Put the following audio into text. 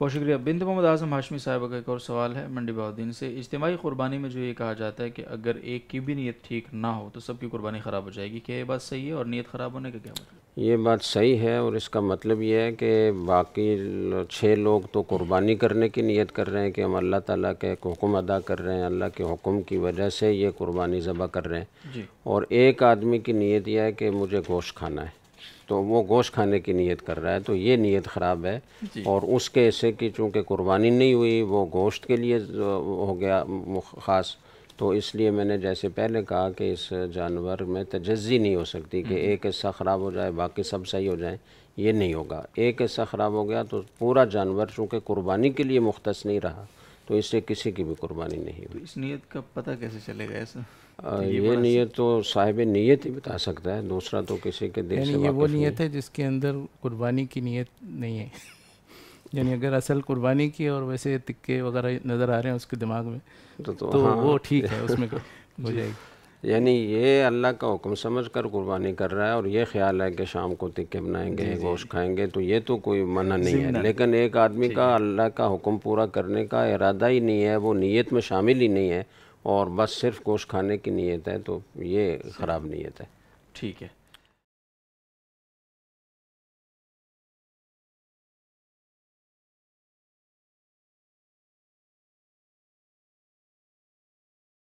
बहुत शुक्रिया बिंद मोहम्मद आजम हाशमी साहब का एक और सवाल है मंडी बहाद्दीन से इज्तमाही कुर्बानी में जो ये कहा जाता है कि अगर एक की भी नीयत ठीक ना हो तो सबकी कुर्बानी ख़राब हो जाएगी क्या ये बात सही है और नीयत ख़राब होने का क्या मतलब ये बात सही है और इसका मतलब ये है कि बाकी छः लोग तो कुर्बानी करने की नीयत कर रहे हैं कि हम अल्लाह ताला के हुक्म अदा कर रहे हैं अल्लाह के हुक्म की वजह से ये कुर्बानी ज़बह कर रहे हैं और एक आदमी की नीयत यह है कि मुझे गोश्त खाना है तो वो गोश्त खाने की नीयत कर रहा है तो ये नीयत ख़राब है और उसके ऐसे कि चूँकि कुर्बानी नहीं हुई वो गोश्त के लिए हो गया ख़ास तो इसलिए मैंने जैसे पहले कहा कि इस जानवर में तजज़ी नहीं हो सकती कि एक हिस्सा ख़राब हो जाए बाकी सब सही हो जाए ये नहीं होगा एक हिस्सा ख़राब हो गया तो पूरा जानवर चूँकि कुर्बानी के लिए मुख्त नहीं रहा तो इससे किसी की भी कुर्बानी नहीं तो हुई इस नीयत का पता कैसे चलेगा ऐसा तो ये, नियत तो साहिब नीयत ही बता सकता है दूसरा तो किसी के दिल से ये वो नीयत है जिसके अंदर कुर्बानी की नीयत नहीं है यानी अगर असल कुर्बानी की और वैसे तिक्के वगैरह नज़र आ रहे हैं उसके दिमाग में तो, तो, तो हाँ। वो ठीक है उसमें हो जाएगी यानी ये अल्लाह का हुक्म समझ कर कुर्बानी कर रहा है और ये ख्याल है कि शाम को तिक्के बनाएंगे गोश्त खाएंगे तो ये तो कोई मना नहीं है लेकिन एक आदमी का अल्लाह का हुक्म पूरा करने का इरादा ही नहीं है वो नीयत में शामिल ही नहीं है और बस सिर्फ गोश्त खाने की नीयत है तो ये ख़राब नीयत है ठीक है